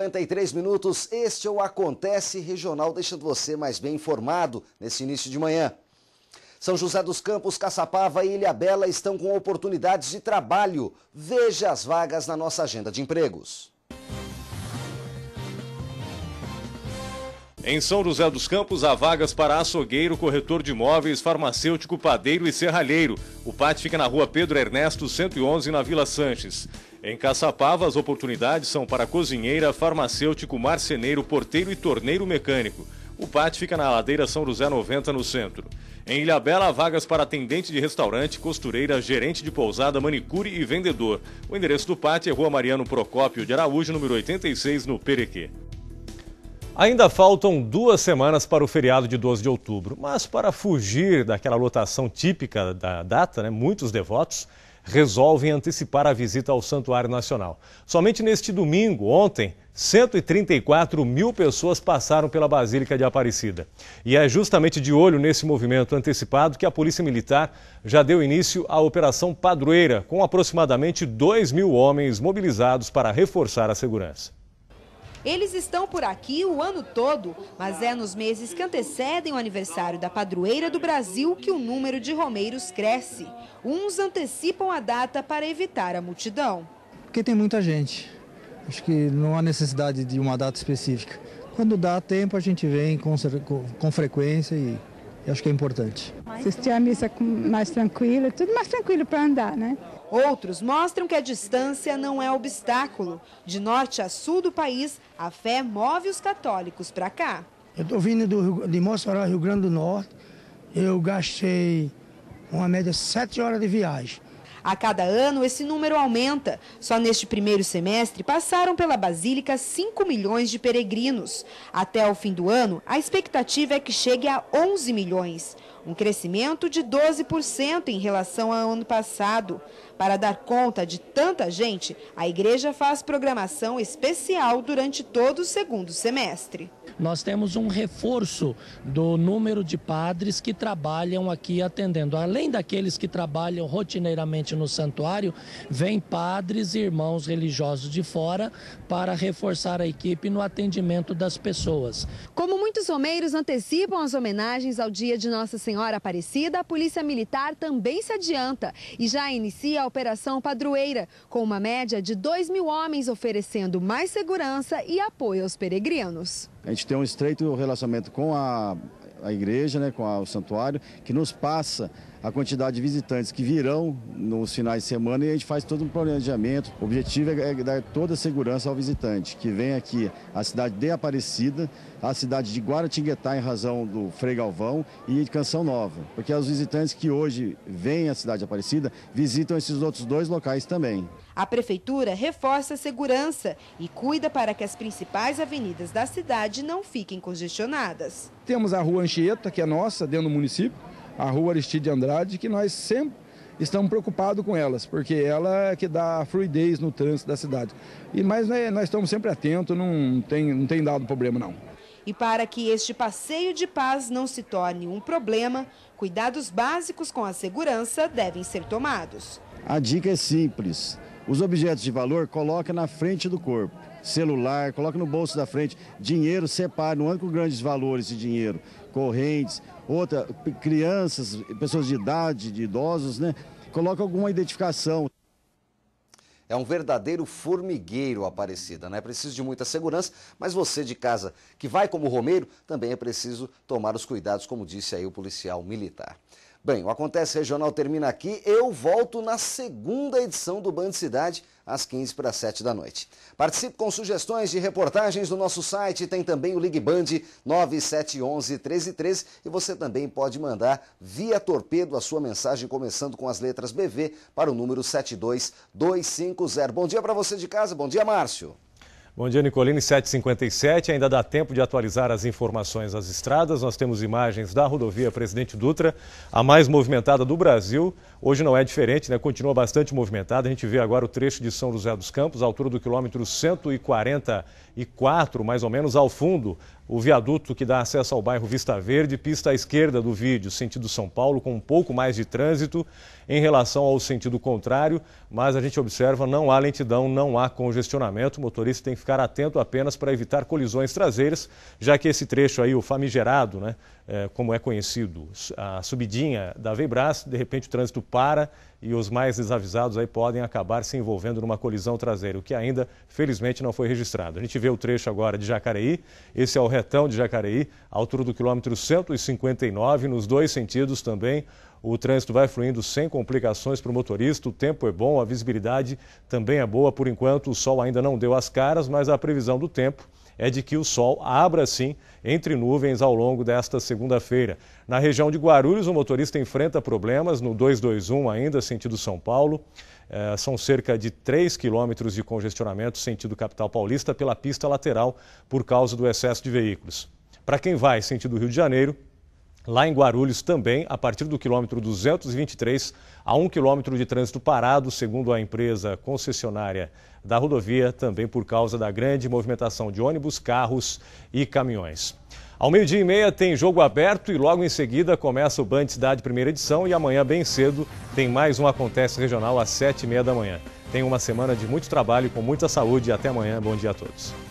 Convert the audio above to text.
43 minutos, este é o Acontece Regional, deixando você mais bem informado nesse início de manhã. São José dos Campos, Caçapava e Ilha Bela estão com oportunidades de trabalho. Veja as vagas na nossa agenda de empregos. Em São José dos Campos, há vagas para açougueiro, corretor de imóveis, farmacêutico, padeiro e serralheiro. O PAT fica na rua Pedro Ernesto, 111, na Vila Sanches. Em Caçapava, as oportunidades são para cozinheira, farmacêutico, marceneiro, porteiro e torneiro mecânico. O PAT fica na ladeira São José 90, no centro. Em Ilhabela, há vagas para atendente de restaurante, costureira, gerente de pousada, manicure e vendedor. O endereço do PAT é Rua Mariano Procópio de Araújo, número 86, no Perequê. Ainda faltam duas semanas para o feriado de 12 de outubro, mas para fugir daquela lotação típica da data, né, muitos devotos resolvem antecipar a visita ao Santuário Nacional. Somente neste domingo, ontem, 134 mil pessoas passaram pela Basílica de Aparecida. E é justamente de olho nesse movimento antecipado que a Polícia Militar já deu início à Operação Padroeira, com aproximadamente 2 mil homens mobilizados para reforçar a segurança. Eles estão por aqui o ano todo, mas é nos meses que antecedem o aniversário da padroeira do Brasil que o número de romeiros cresce. Uns antecipam a data para evitar a multidão. Porque tem muita gente. Acho que não há necessidade de uma data específica. Quando dá tempo, a gente vem com, com frequência e eu acho que é importante. Assistir a missa mais tranquila, é tudo mais tranquilo para andar, né? Outros mostram que a distância não é obstáculo. De norte a sul do país, a fé move os católicos para cá. Eu estou vindo do, de Mossoró, Rio Grande do Norte. Eu gastei uma média de sete horas de viagem. A cada ano, esse número aumenta. Só neste primeiro semestre passaram pela Basílica 5 milhões de peregrinos. Até o fim do ano, a expectativa é que chegue a 11 milhões um crescimento de 12% em relação ao ano passado. Para dar conta de tanta gente, a igreja faz programação especial durante todo o segundo semestre. Nós temos um reforço do número de padres que trabalham aqui atendendo. Além daqueles que trabalham rotineiramente no santuário, vêm padres e irmãos religiosos de fora para reforçar a equipe no atendimento das pessoas. Como muitos romeiros antecipam as homenagens ao dia de Nossa Senhora Aparecida, a Polícia Militar também se adianta e já inicia a Operação Padroeira, com uma média de 2 mil homens oferecendo mais segurança e apoio aos peregrinos. A gente tem um estreito relacionamento com a, a igreja, né, com a, o santuário, que nos passa a quantidade de visitantes que virão nos finais de semana e a gente faz todo um planejamento. O objetivo é, é dar toda a segurança ao visitante que vem aqui à cidade de Aparecida, à cidade de Guaratinguetá em razão do Frei Galvão e de Canção Nova, porque os visitantes que hoje vêm à cidade de Aparecida visitam esses outros dois locais também. A prefeitura reforça a segurança e cuida para que as principais avenidas da cidade não fiquem congestionadas. Temos a Rua Anchieta, que é nossa, dentro do município a rua Aristide Andrade, que nós sempre estamos preocupados com elas, porque ela é que dá fluidez no trânsito da cidade. E, mas né, nós estamos sempre atentos, não tem, não tem dado problema não. E para que este passeio de paz não se torne um problema, cuidados básicos com a segurança devem ser tomados. A dica é simples. Os objetos de valor coloca na frente do corpo. Celular, coloca no bolso da frente. Dinheiro, separe. Não anda com grandes valores de dinheiro correntes, outra, crianças, pessoas de idade, de idosos, né? Coloca alguma identificação. É um verdadeiro formigueiro Aparecida, né? É preciso de muita segurança, mas você de casa que vai como Romeiro, também é preciso tomar os cuidados, como disse aí o policial militar. Bem, o Acontece Regional termina aqui. Eu volto na segunda edição do Band Cidade, às 15 para 7 da noite. Participe com sugestões de reportagens no nosso site. Tem também o Ligue Band 9711 1313. E você também pode mandar via torpedo a sua mensagem, começando com as letras BV, para o número 72250. Bom dia para você de casa. Bom dia, Márcio. Bom dia, Nicolini. 7:57. Ainda dá tempo de atualizar as informações das estradas. Nós temos imagens da rodovia Presidente Dutra, a mais movimentada do Brasil. Hoje não é diferente, né? continua bastante movimentada. A gente vê agora o trecho de São José dos Campos, altura do quilômetro 144, mais ou menos, ao fundo. O viaduto que dá acesso ao bairro Vista Verde pista à esquerda do vídeo, sentido São Paulo, com um pouco mais de trânsito em relação ao sentido contrário, mas a gente observa não há lentidão, não há congestionamento. O motorista tem que ficar atento apenas para evitar colisões traseiras, já que esse trecho aí, o famigerado, né, é, como é conhecido, a subidinha da Veibras, de repente o trânsito para e os mais desavisados aí podem acabar se envolvendo numa colisão traseira, o que ainda, felizmente, não foi registrado. A gente vê o trecho agora de Jacareí, esse é o retão de Jacareí, altura do quilômetro 159, nos dois sentidos também. O trânsito vai fluindo sem complicações para o motorista, o tempo é bom, a visibilidade também é boa. Por enquanto, o sol ainda não deu as caras, mas a previsão do tempo é de que o sol abra sim entre nuvens ao longo desta segunda-feira. Na região de Guarulhos, o motorista enfrenta problemas no 221, ainda sentido São Paulo. É, são cerca de 3 quilômetros de congestionamento sentido capital paulista pela pista lateral por causa do excesso de veículos. Para quem vai sentido Rio de Janeiro, Lá em Guarulhos também, a partir do quilômetro 223, há um quilômetro de trânsito parado, segundo a empresa concessionária da rodovia, também por causa da grande movimentação de ônibus, carros e caminhões. Ao meio-dia e meia tem jogo aberto e logo em seguida começa o Band Cidade Primeira Edição e amanhã bem cedo tem mais um Acontece Regional às sete e meia da manhã. Tem uma semana de muito trabalho, com muita saúde e até amanhã. Bom dia a todos.